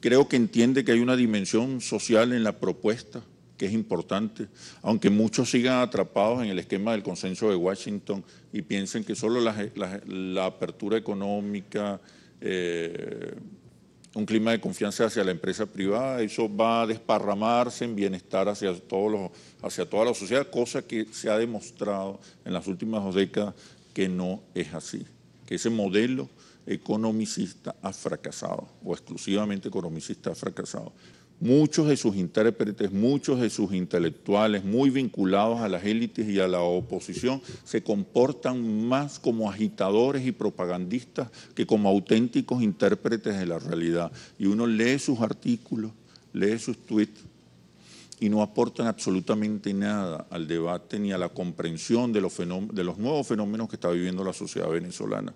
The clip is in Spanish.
Creo que entiende que hay una dimensión social en la propuesta que es importante, aunque muchos sigan atrapados en el esquema del consenso de Washington y piensen que solo la, apertura económica, eh, un clima de confianza hacia la empresa privada, eso va a desparramarse en bienestar hacia, todos los, hacia toda la sociedad, cosa que se ha demostrado en las últimas dos décadas que no es así, que ese modelo economicista ha fracasado, o exclusivamente economicista ha fracasado. Muchos de sus intérpretes, muchos de sus intelectuales, muy vinculados a las élites y a la oposición, se comportan más como agitadores y propagandistas que como auténticos intérpretes de la realidad. Y uno lee sus artículos, lee sus tweets, y no aportan absolutamente nada al debate ni a la comprensión de los, de los nuevos fenómenos que está viviendo la sociedad venezolana.